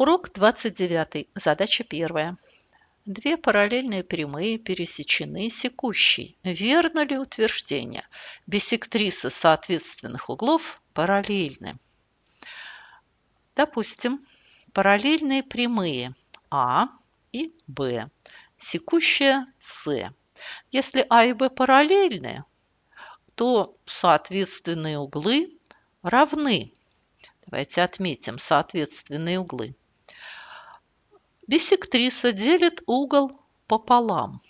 Урок 29. Задача первая. Две параллельные прямые пересечены секущей. Верно ли утверждение? Бисектрисы соответственных углов параллельны. Допустим, параллельные прямые А и Б, секущая С. Если А и Б параллельны, то соответственные углы равны. Давайте отметим соответственные углы – Биссектриса делит угол пополам.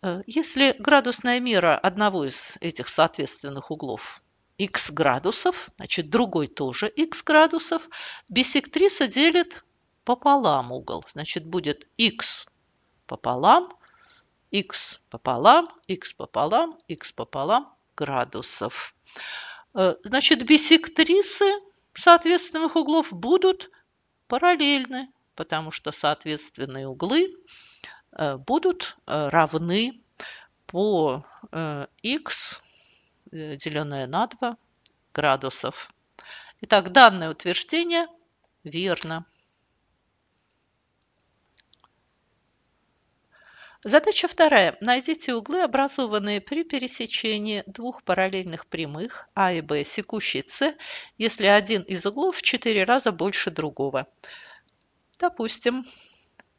Э, если градусная мера одного из этих соответственных углов x градусов, значит другой тоже x градусов, биссектриса делит пополам угол. Значит будет x пополам, x пополам, x пополам, x пополам градусов. Э, значит биссектрисы соответственных углов будут параллельны потому что соответственные углы э, будут э, равны по x, э, деленное на 2, градусов. Итак, данное утверждение верно. Задача вторая. Найдите углы, образованные при пересечении двух параллельных прямых А и Б, секущей С, если один из углов в четыре раза больше другого. Допустим,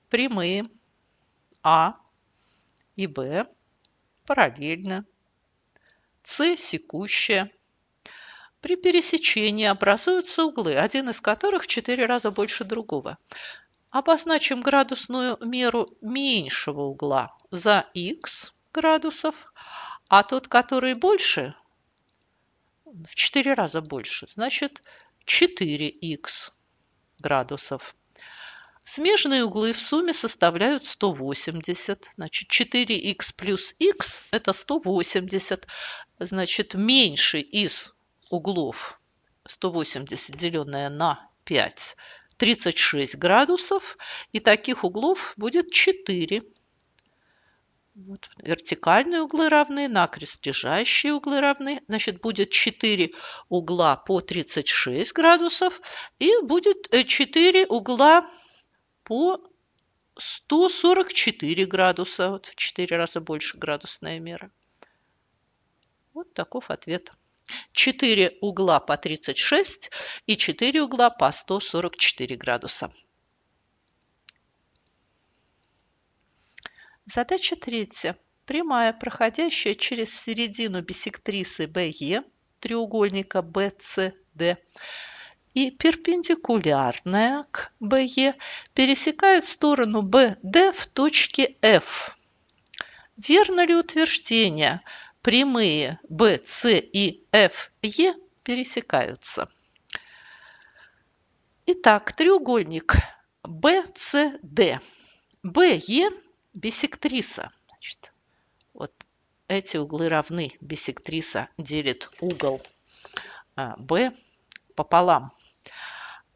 прямые А и Б параллельны, С секущая. При пересечении образуются углы, один из которых в 4 раза больше другого. Обозначим градусную меру меньшего угла за х градусов, а тот, который больше, в четыре раза больше, значит 4х градусов. Смежные углы в сумме составляют 180. Значит, 4х плюс х – это 180. Значит, меньше из углов 180, деленное на 5, 36 градусов. И таких углов будет 4. Вот, вертикальные углы равны, накрест лежащие углы равны. Значит, будет 4 угла по 36 градусов и будет 4 э, угла по 144 градуса, вот в 4 раза больше градусная мера. Вот таков ответ. 4 угла по 36 и 4 угла по 144 градуса. Задача третья. Прямая, проходящая через середину бисектрисы BE треугольника BCD, и перпендикулярная к BE пересекает сторону BD в точке F. Верно ли утверждение прямые BC и FE пересекаются? Итак, треугольник BCD. BE – бисектриса. Значит, вот эти углы равны. Бисектриса делит угол B а, пополам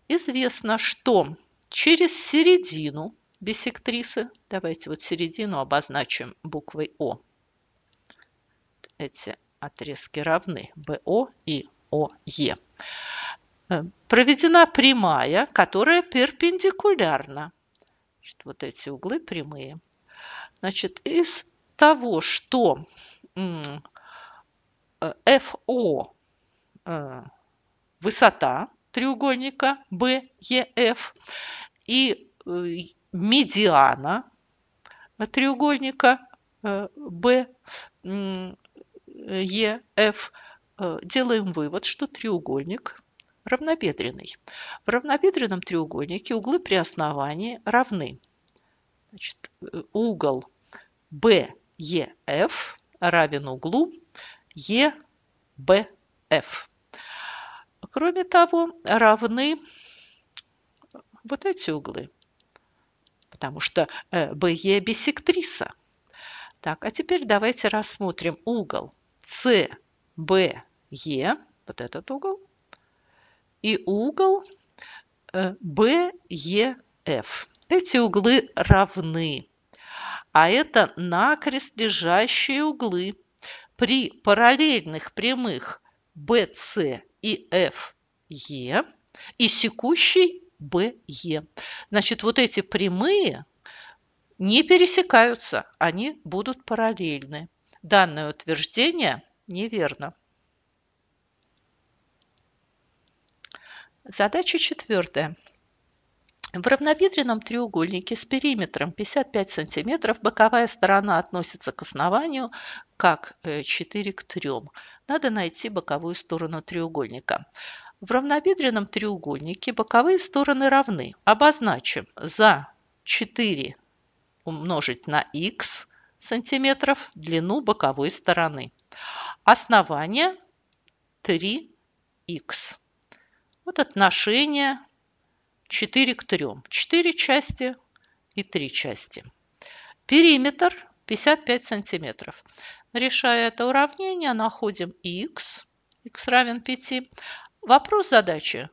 известно, что через середину бисектрисы, давайте вот середину обозначим буквой О, эти отрезки равны БО и ОЕ, э, проведена прямая, которая перпендикулярна. Значит, вот эти углы прямые. Значит, из того, что э, ФО э, высота, треугольника BEF и э, медиана треугольника BEF, э, э, делаем вывод, что треугольник равнобедренный. В равнобедренном треугольнике углы при основании равны. Значит, угол BEF равен углу EBF. Кроме того, равны вот эти углы, потому что BE э, бисектриса. Так, а теперь давайте рассмотрим угол CBE, вот этот угол, и угол BEF. Э, эти углы равны, а это накрест лежащие углы. При параллельных прямых BC и F E и секущий B E. Значит, вот эти прямые не пересекаются, они будут параллельны. Данное утверждение неверно. Задача четвертая. В равнобедренном треугольнике с периметром 55 см боковая сторона относится к основанию как 4 э, к 3. Надо найти боковую сторону треугольника. В равнобедренном треугольнике боковые стороны равны. Обозначим за 4 умножить на х сантиметров длину боковой стороны. Основание 3х. Вот отношение 4 к 3. 4 части и 3 части. Периметр 55 сантиметров. Решая это уравнение, находим x. x равен 5. Вопрос задачи.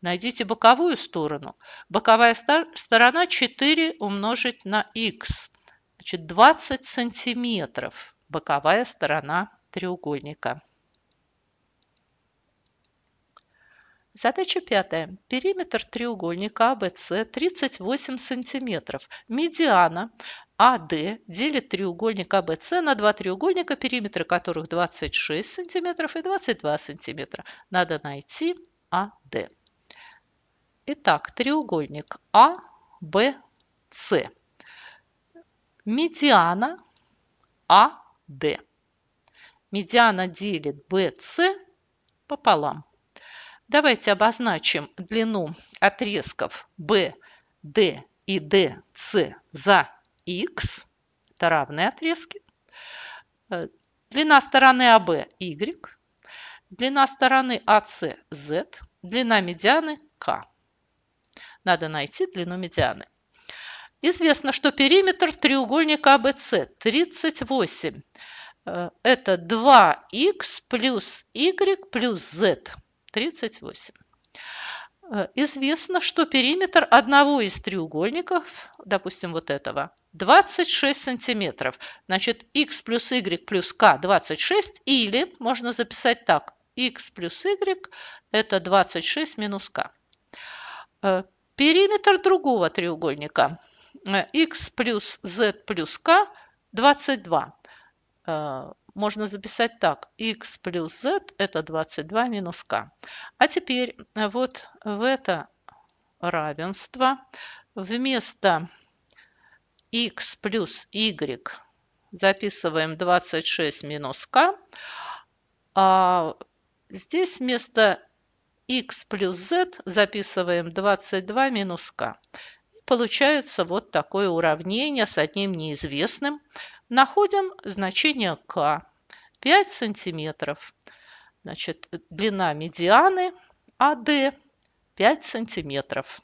Найдите боковую сторону. Боковая сторона 4 умножить на x. Значит, 20 сантиметров боковая сторона треугольника. Задача пятая. Периметр треугольника ABC 38 см. Медиана АД делит треугольник ABC а на два треугольника, периметры которых 26 см и 22 см. Надо найти АД. Итак, треугольник ABC. А Медиана АД. Медиана делит BC пополам. Давайте обозначим длину отрезков B, D и DC за X. Это равные отрезки. Э, длина стороны AB а, – Y. Длина стороны AC а, – Z. Длина медианы – k. Надо найти длину медианы. Известно, что периметр треугольника ABC а, 38. Э, это 2х плюс y плюс z. 38. Э, известно, что периметр одного из треугольников, допустим, вот этого, 26 сантиметров. Значит, x плюс y плюс k 26, или можно записать так, x плюс y это 26 минус k. Э, периметр другого треугольника x э, плюс z плюс k 22 можно записать так. x плюс z это 22 минус k. А теперь э, вот в это равенство вместо x плюс y записываем 26 минус k. А здесь вместо x плюс z записываем 22 минус k. Получается вот такое уравнение с одним неизвестным. Находим значение К. 5 сантиметров. Значит, длина медианы АД 5 сантиметров.